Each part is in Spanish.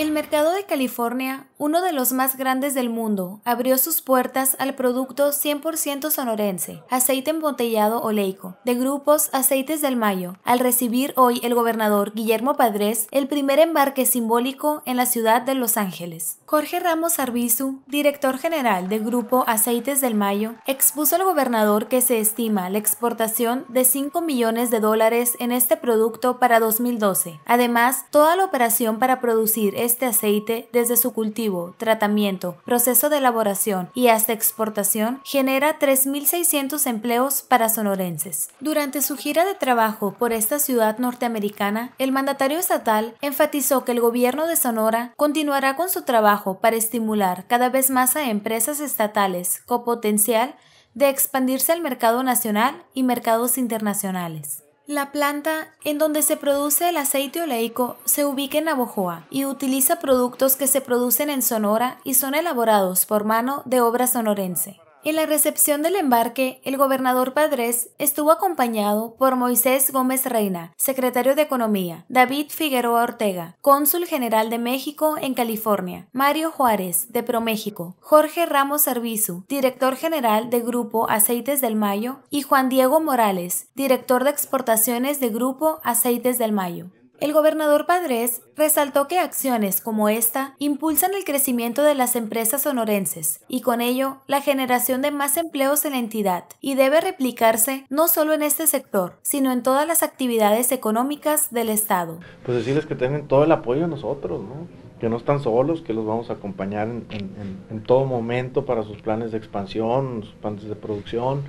El mercado de California, uno de los más grandes del mundo, abrió sus puertas al producto 100% sonorense, aceite embotellado oleico, de grupos Aceites del Mayo, al recibir hoy el gobernador Guillermo Padres el primer embarque simbólico en la ciudad de Los Ángeles. Jorge Ramos Arbizu, director general de grupo Aceites del Mayo, expuso al gobernador que se estima la exportación de 5 millones de dólares en este producto para 2012. Además, toda la operación para producir este aceite desde su cultivo, tratamiento, proceso de elaboración y hasta exportación genera 3.600 empleos para sonorenses. Durante su gira de trabajo por esta ciudad norteamericana, el mandatario estatal enfatizó que el gobierno de Sonora continuará con su trabajo para estimular cada vez más a empresas estatales con potencial de expandirse al mercado nacional y mercados internacionales. La planta en donde se produce el aceite oleico se ubica en Navojoa y utiliza productos que se producen en Sonora y son elaborados por mano de obra sonorense. En la recepción del embarque, el gobernador Padres estuvo acompañado por Moisés Gómez Reina, secretario de Economía, David Figueroa Ortega, cónsul general de México en California, Mario Juárez, de ProMéxico, Jorge Ramos Servizu, director general de Grupo Aceites del Mayo, y Juan Diego Morales, director de exportaciones de Grupo Aceites del Mayo. El gobernador Padrés resaltó que acciones como esta impulsan el crecimiento de las empresas sonorenses y con ello la generación de más empleos en la entidad y debe replicarse no solo en este sector, sino en todas las actividades económicas del Estado. Pues decirles que tienen todo el apoyo de nosotros, ¿no? que no están solos, que los vamos a acompañar en, todo momento para sus planes de expansión, sus planes de producción,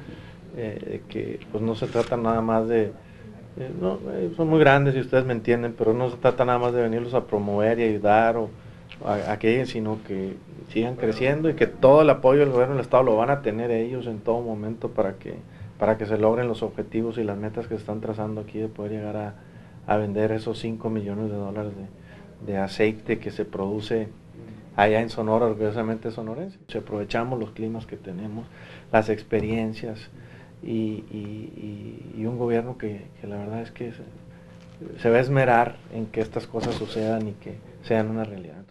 eh, que pues no se trata nada más de eh, eh, son muy grandes si ustedes me entienden, pero no se trata nada más de venirlos a promover y ayudar o a, sino que sigan creciendo y que todo el apoyo del gobierno del Estado lo van a tener ellos en todo momento para que, para que se logren los objetivos y las metas que se están trazando aquí de poder llegar a, vender esos 5 millones de dólares de, de aceite que se produce allá en Sonora, orgullosamente sonorense. Si aprovechamos los climas que tenemos, las experiencias, y, un gobierno que, la verdad es que se va a esmerar en que estas cosas sucedan y que sean una realidad.